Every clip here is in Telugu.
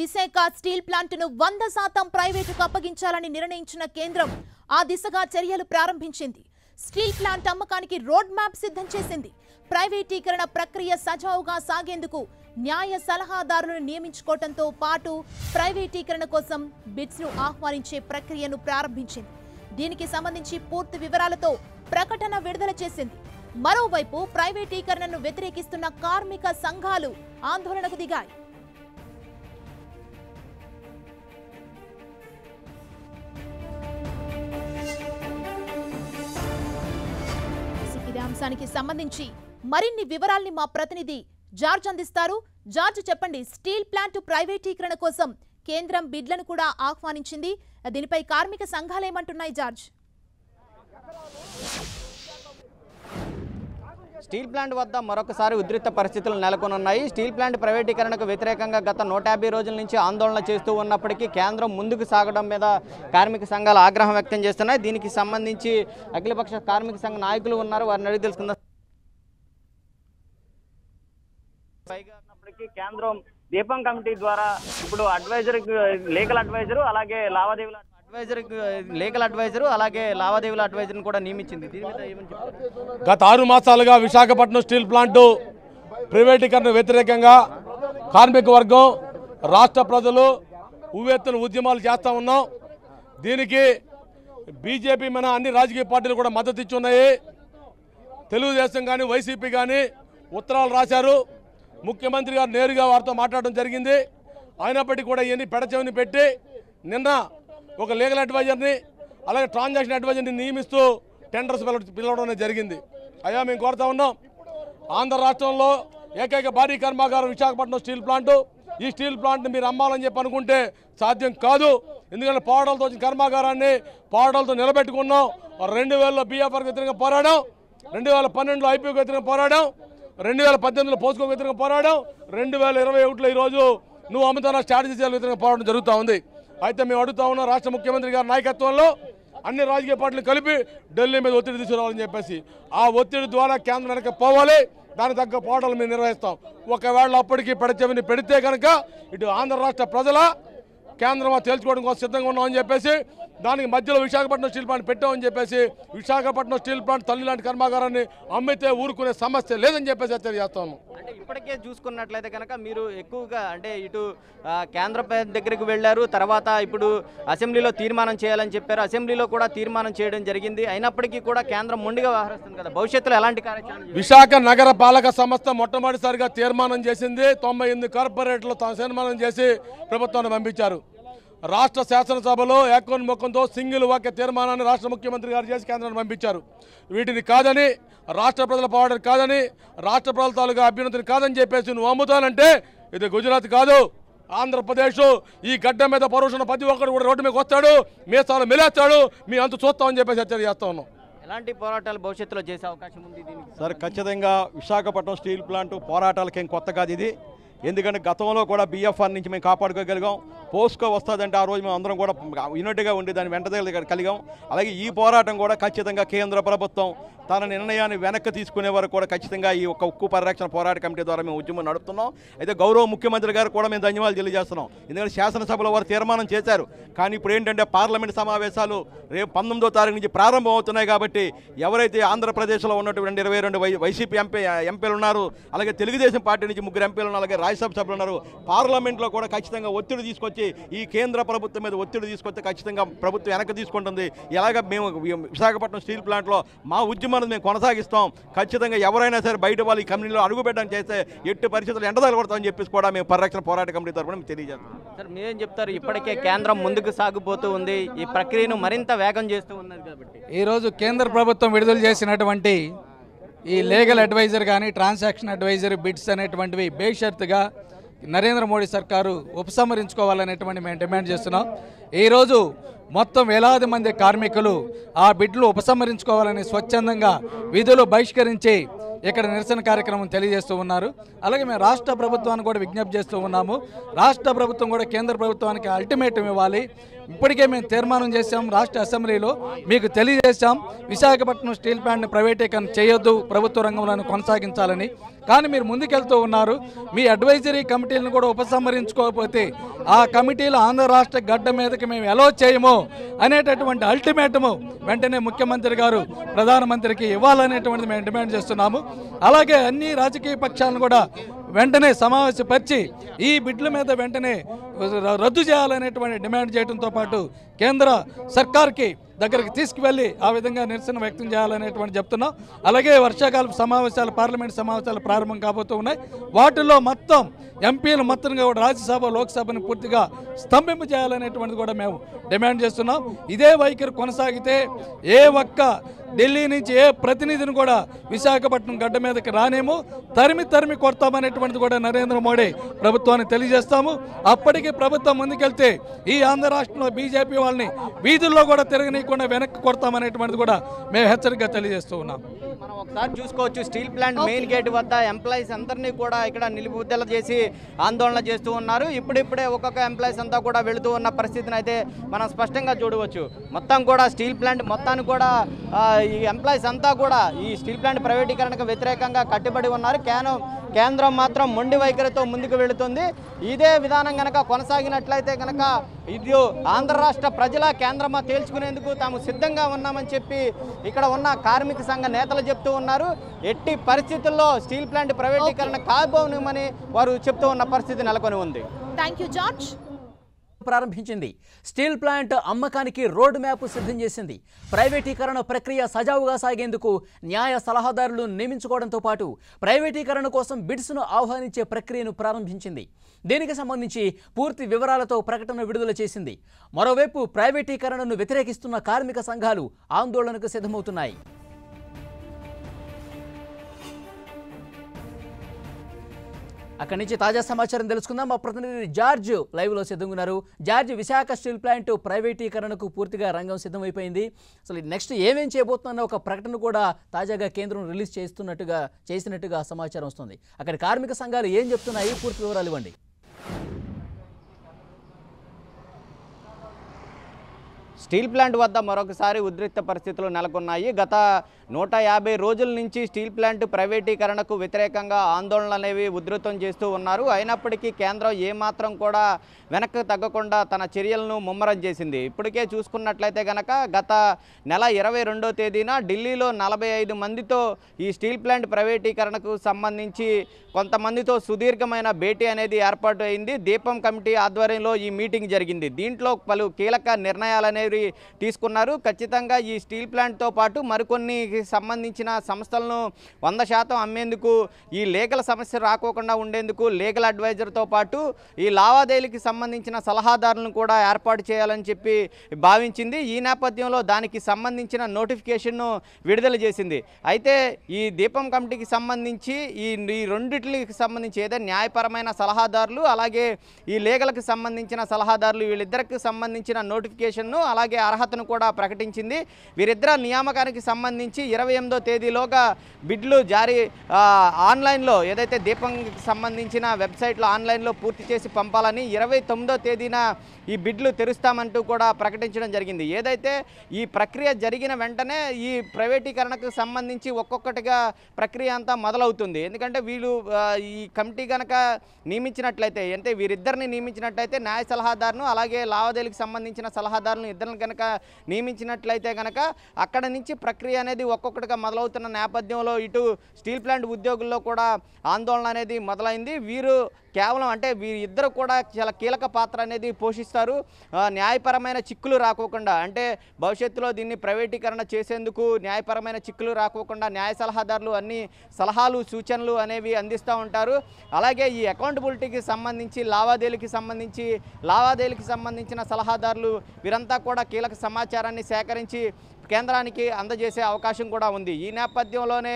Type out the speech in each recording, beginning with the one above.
విశాఖ స్టీల్ ప్లాంట్ను వంద శాతం ప్రైవేటుకు అప్పగించాలని నిర్ణయించిన కేంద్రం ఆ దిశగా చర్యలు ప్రారంభించింది స్టీల్ ప్లాంట్ అమ్మకానికి రోడ్ మ్యాప్ సిద్ధం చేసింది ప్రైవేటీకరణ ప్రక్రియ సజావుగా సాగేందుకు న్యాయ సలహాదారులను నియమించుకోవడంతో పాటు ప్రైవేటీకరణ కోసం ను ఆహ్వానించే ప్రక్రియను ప్రారంభించింది దీనికి సంబంధించి పూర్తి వివరాలతో ప్రకటన విడుదల చేసింది మరోవైపు ప్రైవేటీకరణను వ్యతిరేకిస్తున్న కార్మిక సంఘాలు ఆందోళనకు దిగాయి అంశానికి సంబంధించి మరిన్ని వివరాల్ని మా ప్రతినిధి జార్జ్ అందిస్తారు జార్జ్ చెప్పండి స్టీల్ ప్లాంట్ ప్రైవేటీకరణ కోసం కేంద్రం బిడ్లను కూడా ఆహ్వానించింది దీనిపై కార్మిక సంఘాలు ఏమంటున్నాయి జార్జ్ స్టీల్ ప్లాంట్ వద్ద మరొకసారి ఉద్రిక్త పరిస్థితులు నెలకొనున్నాయి స్టీల్ ప్లాంట్ ప్రైవేటీకరణకు వ్యతిరేకంగా గత నూట రోజుల నుంచి ఆందోళన చేస్తూ ఉన్నప్పటికీ కేంద్రం ముందుకు సాగడం మీద కార్మిక సంఘాలు ఆగ్రహం వ్యక్తం చేస్తున్నాయి దీనికి సంబంధించి అఖిలపక్ష కార్మిక సంఘ నాయకులు ఉన్నారు వారిని అడిగి తెలుసుకుందాం కేంద్రం దీపం కమిటీ ద్వారా ఇప్పుడు అడ్వైజర్ లీగల్ అడ్వైజర్ అలాగే లావాదేవీలు అడ్వైజర్ లేఖల అడ్వైజర్ అలాగే లావాదేవీల అడ్వైజర్ కూడా నియమించింది గత ఆరు మాసాలుగా విశాఖపట్నం స్టీల్ ప్లాంట్ ప్రైవేటీకరణ వ్యతిరేకంగా కార్మిక వర్గం రాష్ట్ర ప్రజలు ఉవ్వెత్తున ఉద్యమాలు చేస్తూ ఉన్నాం దీనికి బీజేపీ మన అన్ని రాజకీయ పార్టీలు కూడా మద్దతు ఇచ్చున్నాయి తెలుగుదేశం కానీ వైసీపీ కానీ ఉత్తరాలు రాశారు ముఖ్యమంత్రి గారు నేరుగా వారితో మాట్లాడడం జరిగింది అయినప్పటికీ కూడా ఇవన్నీ పెడచెవిని పెట్టి నిన్న ఒక లీగల్ అడ్వైజర్ని అలాగే ట్రాన్సాక్షన్ అడ్వైజర్ని నియమిస్తూ టెండర్స్ పిలవడం జరిగింది అయ్యా మేము కోరుతా ఉన్నాం ఆంధ్ర రాష్ట్రంలో ఏకైక భారీ కర్మాగారం విశాఖపట్నం స్టీల్ ప్లాంటు ఈ స్టీల్ ప్లాంట్ని మీరు అమ్మాలని చెప్పి అనుకుంటే సాధ్యం కాదు ఎందుకంటే పావడాలతో వచ్చిన కర్మాగారాన్ని పావడాలతో నిలబెట్టుకున్నాం రెండు వేలలో బీఎఫ్ఆర్కి వ్యతిరేకంగా పోరాడాం రెండు వేల పన్నెండులో ఐపీఓ వ్యతిరేకంగా పోరాడాం రెండు వేల పద్దెనిమిదిలో పోసుకో వ్యతిరేకంగా పోరాడాం రెండు వేల ఇరవై ఒకటిలో ఈరోజు నువ్వు అమ్ముతానా స్ట్రాటజీ వ్యతిరేకంగా పోరాటం జరుగుతూ ఉంది అయితే మేము అడుగుతా ఉన్నాం రాష్ట్ర ముఖ్యమంత్రి గారి నాయకత్వంలో అన్ని రాజకీయ పార్టీలు కలిపి ఢిల్లీ మీద ఒత్తిడి తీసుకురావాలని చెప్పేసి ఆ ఒత్తిడి ద్వారా కేంద్రం వెనక పోవాలి దానికి తగ్గ పోటలు మేము నిర్వహిస్తాం ఒకవేళ అప్పటికి పెడచెవిని పెడితే కనుక ఇటు ఆంధ్ర రాష్ట్ర ప్రజల కేంద్రం తేల్చుకోవడం కోసం సిద్ధంగా ఉన్నామని చెప్పేసి దానికి మధ్యలో విశాఖపట్నం స్టీల్ ప్లాంట్ పెట్టామని చెప్పేసి విశాఖపట్నం స్టీల్ ప్లాంట్ తల్లి లాంటి కర్మాగారాన్ని అమ్మితే ఊరుకునే సమస్య లేదని చెప్పేసి హెచ్చరిక చేస్తాను ఇప్పటికే చూసుకున్నట్లయితే కనుక మీరు ఎక్కువగా అంటే ఇటు కేంద్ర దగ్గరికి వెళ్ళారు తర్వాత ఇప్పుడు అసెంబ్లీలో తీర్మానం చేయాలని చెప్పారు అసెంబ్లీలో కూడా తీర్మానం చేయడం జరిగింది అయినప్పటికీ కూడా కేంద్రం మొండిగా వ్యవహరిస్తుంది కదా భవిష్యత్తులో ఎలాంటి కార్యక్రమం విశాఖ నగర పాలక సంస్థ మొట్టమొదటిసారిగా తీర్మానం చేసింది తొంభై ఎనిమిది కార్పొరేట్లు తీర్మానం చేసి ప్రభుత్వాన్ని పంపించారు రాష్ట్ర శాసనసభలో ఏకోన్ముఖంతో సింగిల్ వాక్య తీర్మానాన్ని రాష్ట్ర ముఖ్యమంత్రి గారు చేసి కేంద్రాన్ని పంపించారు వీటిని కాదని రాష్ట్ర ప్రజల పోరాటం కాదని రాష్ట్ర ప్రజల తాలూకా అభ్యున్నతిని కాదని చెప్పేసి నువ్వు అమ్ముతానంటే ఇది గుజరాత్ కాదు ఆంధ్రప్రదేశ్ ఈ గడ్డ మీద పరుషున్న ప్రతి ఒక్కరు కూడా రోడ్డు మీకు వస్తాడు మీ స్థానం మిలేస్తాడు మీ అంత చూస్తామని చెప్పేసి హెచ్చరిక చేస్తా ఉన్నాం ఎలాంటి పోరాటాలు భవిష్యత్తులో చేసే అవకాశం ఉంది సార్ ఖచ్చితంగా విశాఖపట్నం స్టీల్ ప్లాంట్ పోరాటాలకి ఏం కొత్త కాదు ఇది ఎందుకంటే గతంలో కూడా బిఎఫ్ఆర్ నుంచి మేము కాపాడుకోగలిగాం పోస్కో వస్తుందంటే ఆ రోజు మేము అందరం కూడా యూనిట్గా ఉండి దాన్ని వెంటదే కలిగాం అలాగే ఈ పోరాటం కూడా ఖచ్చితంగా కేంద్ర ప్రభుత్వం తన నిర్ణయాన్ని వెనక్కి తీసుకునే వరకు కూడా ఖచ్చితంగా ఈ ఒక ఉక్కు పరిరక్షణ పోరాట కమిటీ ద్వారా మేము ఉద్యమం నడుపుతున్నాం అయితే గౌరవ ముఖ్యమంత్రి గారు కూడా మేము ధన్యవాదాలు తెలియజేస్తున్నాం ఎందుకంటే శాసనసభలో వారు తీర్మానం చేశారు కానీ ఇప్పుడు ఏంటంటే పార్లమెంట్ సమావేశాలు రేపు పంతొమ్మిదో తారీఖు నుంచి ప్రారంభం అవుతున్నాయి కాబట్టి ఎవరైతే ఆంధ్రప్రదేశ్లో ఉన్నటువంటి ఇరవై రెండు వైసీపీ ఎంపీ ఎంపీలు ఉన్నారు అలాగే తెలుగుదేశం పార్టీ నుంచి ముగ్గురు ఎంపీలు ఉన్నారు అలాగే రాజ్యసభ సభ్యులు ఉన్నారు పార్లమెంట్లో కూడా ఖచ్చితంగా ఒత్తిడి తీసుకొచ్చి ఈ కేంద్ర ప్రభుత్వం మీద ఒత్తిడి తీసుకొస్తే ఖచ్చితంగా ప్రభుత్వం వెనక్కి తీసుకుంటుంది ఇలాగ మేము విశాఖపట్నం స్టీల్ ప్లాంట్లో మా ఉద్యమాన్ని మేము కొనసాగిస్తాం ఖచ్చితంగా ఎవరైనా సరే బయట వాళ్ళు ఈ కంపెనీలో అడుగుపెట్టడం చేస్తే ఎట్టి పరిస్థితులు ఎండదలు కొడతామని చెప్పేసి కూడా మేము పరిరక్షణ పోరాట కమిటీ తరఫున మేము తెలియజేస్తాం సార్ మేము చెప్తారు ఇప్పటికే కేంద్రం ముందుకు సాగుపోతూ ఉంది ఈ ప్రక్రియను మరింత వేగం చేస్తూ ఉన్నది కాబట్టి ఈరోజు కేంద్ర ప్రభుత్వం విడుదల చేసినటువంటి ఈ లీగల్ అడ్వైజర్ కానీ ట్రాన్సాక్షన్ అడ్వైజర్ బిడ్స్ అనేటువంటివి బేషరత్గా నరేంద్ర మోడీ సర్కారు ఉపసంహరించుకోవాలనేటువంటి మేము డిమాండ్ చేస్తున్నాం ఈరోజు మొత్తం వేలాది మంది కార్మికులు ఆ బిడ్లు ఉపసంహరించుకోవాలని స్వచ్ఛందంగా విధులు బహిష్కరించి ఇక్కడ నిరసన కార్యక్రమం తెలియజేస్తూ ఉన్నారు అలాగే మేము రాష్ట్ర ప్రభుత్వాన్ని కూడా విజ్ఞప్తి చేస్తూ ఉన్నాము రాష్ట్ర ప్రభుత్వం కూడా కేంద్ర ప్రభుత్వానికి అల్టిమేటం ఇవ్వాలి ఇప్పటికే మేము తీర్మానం చేశాం రాష్ట్ర అసెంబ్లీలో మీకు తెలియజేశాం విశాఖపట్నం స్టీల్ ప్లాంట్ని ప్రైవేటీకరణ చేయొద్దు ప్రభుత్వ రంగంలో కొనసాగించాలని కానీ మీరు ముందుకెళ్తూ ఉన్నారు మీ అడ్వైజరీ కమిటీలను కూడా ఉపసంహరించుకోకపోతే ఆ కమిటీలు ఆంధ్ర రాష్ట్ర గడ్డ మీదకి మేము ఎలా చేయము అనేటటువంటి అల్టిమేటము వెంటనే ముఖ్యమంత్రి గారు ప్రధానమంత్రికి ఇవ్వాలనేటువంటిది మేము డిమాండ్ చేస్తున్నాము అలాగే అన్ని రాజకీయ పక్షాలను కూడా వెంటనే సమావేశపరిచి ఈ బిడ్ల మీద వెంటనే రద్దు చేయాలనేటువంటి డిమాండ్ చేయడంతో పాటు కేంద్ర సర్కార్కి దగ్గరికి తీసుకువెళ్ళి ఆ విధంగా నిరసన వ్యక్తం చేయాలనేటువంటి చెప్తున్నాం అలాగే వర్షాకాల సమావేశాలు పార్లమెంట్ సమావేశాలు ప్రారంభం కాబోతూ ఉన్నాయి వాటిలో మొత్తం ఎంపీలు మొత్తంగా కూడా రాజ్యసభ లోక్సభను పూర్తిగా స్తంభింప చేయాలనేటువంటిది కూడా మేము డిమాండ్ చేస్తున్నాం ఇదే వైఖరి కొనసాగితే ఏ ఒక్క ఢిల్లీ నుంచి ఏ ప్రతినిధిని కూడా విశాఖపట్నం గడ్డ మీదకి రానేమో తరిమి తరిమి కొడతామనేటువంటిది కూడా నరేంద్ర మోడీ ప్రభుత్వాన్ని తెలియజేస్తాము అప్పటికి ప్రభుత్వం ముందుకెళ్తే ఈ ఆంధ్ర రాష్ట్రంలో బీజేపీ వాళ్ళని వీధుల్లో కూడా తిరగనీయకుండా వెనక్కి కొడతామనేటువంటిది కూడా మేము హెచ్చరిక తెలియజేస్తూ ఉన్నాం మనం ఒకసారి చూసుకోవచ్చు స్టీల్ ప్లాంట్ మెయిన్ గేట్ వద్ద ఎంప్లాయీస్ అందరినీ కూడా ఇక్కడ నిలుపుదల చేసి ఆందోళన చేస్తూ ఉన్నారు ఇప్పుడిప్పుడే ఒక్కొక్క ఎంప్లాయీస్ అంతా కూడా వెళుతూ ఉన్న పరిస్థితిని అయితే మనం స్పష్టంగా చూడవచ్చు మొత్తం కూడా స్టీల్ ప్లాంట్ మొత్తాన్ని కూడా ఈ ఎంప్లాయీస్ అంతా కూడా ఈ స్టీల్ ప్లాంట్ ప్రైవేటీకరణకు వ్యతిరేకంగా కట్టుబడి ఉన్నారు కేనం కేంద్రం మాత్రం మొండి వైఖరితో ముందుకు వెళుతుంది ఇదే విధానం కనుక కొనసాగినట్లయితే కనుక ఇది ఆంధ్ర రాష్ట్ర ప్రజల కేంద్రమా తేల్చుకునేందుకు తాము సిద్ధంగా ఉన్నామని చెప్పి ఇక్కడ ఉన్న కార్మిక సంఘ నేతలు చెప్తూ ఉన్నారు ఎట్టి పరిస్థితుల్లో స్టీల్ ప్లాంట్ ప్రైవేటీకరణ కాబోనిమని వారు చెప్తూ ఉన్న పరిస్థితి నెలకొని ఉంది థ్యాంక్ యూ జార్జ్ ప్రారంభించింది స్టీల్ ప్లాంట్ అమ్మకానికి రోడ్ మ్యాప్ సిద్ధం చేసింది ప్రైవేటీకరణ ప్రక్రియ సజావుగా సాగేందుకు న్యాయ సలహాదారులు నియమించుకోవడంతో పాటు ప్రైవేటీకరణ కోసం బిడ్స్ను ఆహ్వానించే ప్రక్రియను ప్రారంభించింది దీనికి సంబంధించి పూర్తి వివరాలతో ప్రకటన విడుదల చేసింది మరోవైపు ప్రైవేటీకరణను వ్యతిరేకిస్తున్న కార్మిక సంఘాలు ఆందోళనకు సిద్ధమవుతున్నాయి అక్కడి నుంచి తాజా సమాచారం తెలుసుకుందాం మా ప్రతినిధి జార్జ్ లైవ్లో సిద్ధంగున్నారు జార్జ్ విశాఖ స్టీల్ ప్లాంట్ ప్రైవేటీకరణకు పూర్తిగా రంగం సిద్ధమైపోయింది అసలు నెక్స్ట్ ఏమేం చేయబోతున్న ఒక ప్రకటన కూడా తాజాగా కేంద్రం రిలీజ్ చేస్తున్నట్టుగా చేసినట్టుగా సమాచారం వస్తుంది అక్కడ కార్మిక సంఘాలు ఏం చెప్తున్నాయి పూర్తి వివరాలు ఇవ్వండి స్టీల్ ప్లాంట్ వద్ద మరొకసారి ఉద్రిక్త పరిస్థితులు నెలకొన్నాయి గత నూట యాభై రోజుల నుంచి స్టీల్ ప్లాంట్ ప్రైవేటీకరణకు వ్యతిరేకంగా ఆందోళనలు అనేవి ఉధృతం చేస్తూ ఉన్నారు అయినప్పటికీ కేంద్రం ఏమాత్రం కూడా వెనక్కి తగ్గకుండా తన చర్యలను ముమ్మరం చేసింది ఇప్పటికే చూసుకున్నట్లయితే గనక గత నెల ఇరవై తేదీన ఢిల్లీలో నలభై ఐదు మందితో ఈ స్టీల్ ప్లాంట్ ప్రైవేటీకరణకు సంబంధించి కొంతమందితో సుదీర్ఘమైన భేటీ అనేది ఏర్పాటు అయింది దీపం కమిటీ ఆధ్వర్యంలో ఈ మీటింగ్ జరిగింది దీంట్లో పలు కీలక నిర్ణయాలు మంజూరి తీసుకున్నారు ఖచ్చితంగా ఈ స్టీల్ ప్లాంట్తో పాటు మరికొన్ని సంబంధించిన సంస్థలను వంద శాతం అమ్మేందుకు ఈ లేఖల సమస్య రాకోకుండా ఉండేందుకు లీగల్ అడ్వైజర్తో పాటు ఈ లావాదేవీలకి సంబంధించిన సలహాదారులను కూడా ఏర్పాటు చేయాలని చెప్పి భావించింది ఈ నేపథ్యంలో దానికి సంబంధించిన నోటిఫికేషన్ను విడుదల చేసింది అయితే ఈ దీపం కమిటీకి సంబంధించి ఈ ఈ రెండింటికి సంబంధించి ఏదో న్యాయపరమైన సలహాదారులు అలాగే ఈ లేఖలకు సంబంధించిన సలహాదారులు వీళ్ళిద్దరికి సంబంధించిన నోటిఫికేషన్ను అలాగే అలాగే అర్హతను కూడా ప్రకటించింది వీరిద్దర నియామకానికి సంబంధించి ఇరవై ఎనిమిదో తేదీలోగా బిడ్లు జారీ ఆన్లైన్లో ఏదైతే దీపంకి సంబంధించిన వెబ్సైట్లో ఆన్లైన్లో పూర్తి చేసి పంపాలని ఇరవై తొమ్మిదో తేదీన ఈ బిడ్లు తెరుస్తామంటూ కూడా ప్రకటించడం జరిగింది ఏదైతే ఈ ప్రక్రియ జరిగిన వెంటనే ఈ ప్రైవేటీకరణకు సంబంధించి ఒక్కొక్కటిగా ప్రక్రియ అంతా మొదలవుతుంది ఎందుకంటే వీళ్ళు ఈ కమిటీ కనుక నియమించినట్లయితే అంటే వీరిద్దరిని నియమించినట్లయితే న్యాయ సలహాదారును అలాగే లావాదేవీలకు సంబంధించిన సలహాదారులను ఇద్దరు అధికారులను కనుక నియమించినట్లయితే కనుక అక్కడ నుంచి ప్రక్రియ అనేది ఒక్కొక్కటిగా మొదలవుతున్న నేపథ్యంలో ఇటు స్టీల్ ప్లాంట్ ఉద్యోగుల్లో కూడా ఆందోళన అనేది మొదలైంది వీరు కేవలం అంటే ఇద్దరు కూడా చాలా కీలక పాత్ర అనేది పోషిస్తారు న్యాయపరమైన చిక్కులు రాకోకుండా అంటే భవిష్యత్తులో దీన్ని ప్రైవేటీకరణ చేసేందుకు న్యాయపరమైన చిక్కులు రాకోకుండా న్యాయ సలహాదారులు అన్ని సలహాలు సూచనలు అనేవి అందిస్తూ ఉంటారు అలాగే ఈ అకౌంటబిలిటీకి సంబంధించి లావాదేవీలకి సంబంధించి లావాదేవీలకి సంబంధించిన సలహాదారులు వీరంతా కూడా కూడా కీలక సమాచారాన్ని సేకరించి కేంద్రానికి అందజేసే అవకాశం కూడా ఉంది ఈ నేపథ్యంలోనే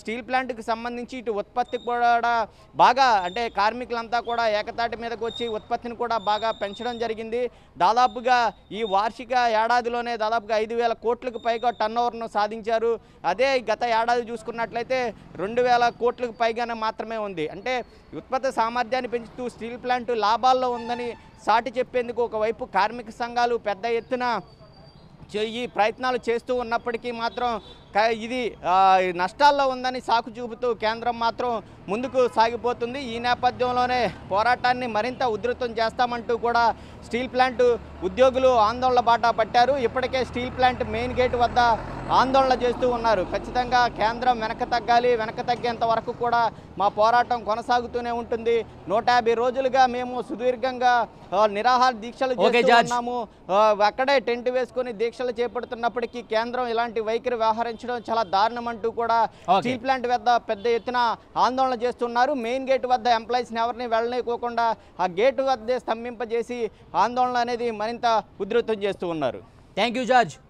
స్టీల్ ప్లాంట్కి సంబంధించి ఇటు ఉత్పత్తి కూడా బాగా అంటే కార్మికులంతా కూడా ఏకతాటి మీదకు వచ్చి ఉత్పత్తిని కూడా బాగా పెంచడం జరిగింది దాదాపుగా ఈ వార్షిక ఏడాదిలోనే దాదాపుగా ఐదు వేల కోట్లకు పైగా టర్న్ ఓవర్ను సాధించారు అదే గత ఏడాది చూసుకున్నట్లయితే రెండు వేల కోట్లకు పైగానే మాత్రమే ఉంది అంటే ఉత్పత్తి సామర్థ్యాన్ని పెంచుతూ స్టీల్ ప్లాంట్ లాభాల్లో ఉందని సాటి చెప్పేందుకు ఒకవైపు కార్మిక సంఘాలు పెద్ద ఎత్తున ఈ ప్రయత్నాలు చేస్తూ ఉన్నప్పటికీ మాత్రం ఇది నష్టాల్లో ఉందని సాకు చూపుతూ కేంద్రం మాత్రం ముందుకు సాగిపోతుంది ఈ నేపథ్యంలోనే పోరాటాన్ని మరింత ఉధృతం చేస్తామంటూ కూడా స్టీల్ ప్లాంట్ ఉద్యోగులు ఆందోళన బాట పట్టారు ఇప్పటికే స్టీల్ ప్లాంట్ మెయిన్ గేట్ వద్ద ఆందోళన చేస్తూ ఉన్నారు ఖచ్చితంగా కేంద్రం వెనక తగ్గాలి వెనక తగ్గేంత వరకు కూడా మా పోరాటం కొనసాగుతూనే ఉంటుంది నూట రోజులుగా మేము సుదీర్ఘంగా నిరాహార దీక్షలు చేస్తున్నాము అక్కడే టెంట్ వేసుకుని దీక్షలు చేపడుతున్నప్పటికీ కేంద్రం ఇలాంటి వైఖరి వ్యవహరించడం చాలా దారుణం అంటూ కూడా స్టీల్ ప్లాంట్ వద్ద పెద్ద ఎత్తున ఆందోళన చేస్తున్నారు మెయిన్ గేట్ వద్ద ఎంప్లాయీస్ని ఎవరిని వెళ్ళనికోకుండా ఆ గేటు వద్దే స్తంభింపజేసి ఆందోళన అనేది మరింత ఉధృతం చేస్తూ ఉన్నారు థ్యాంక్ యూ జార్జ్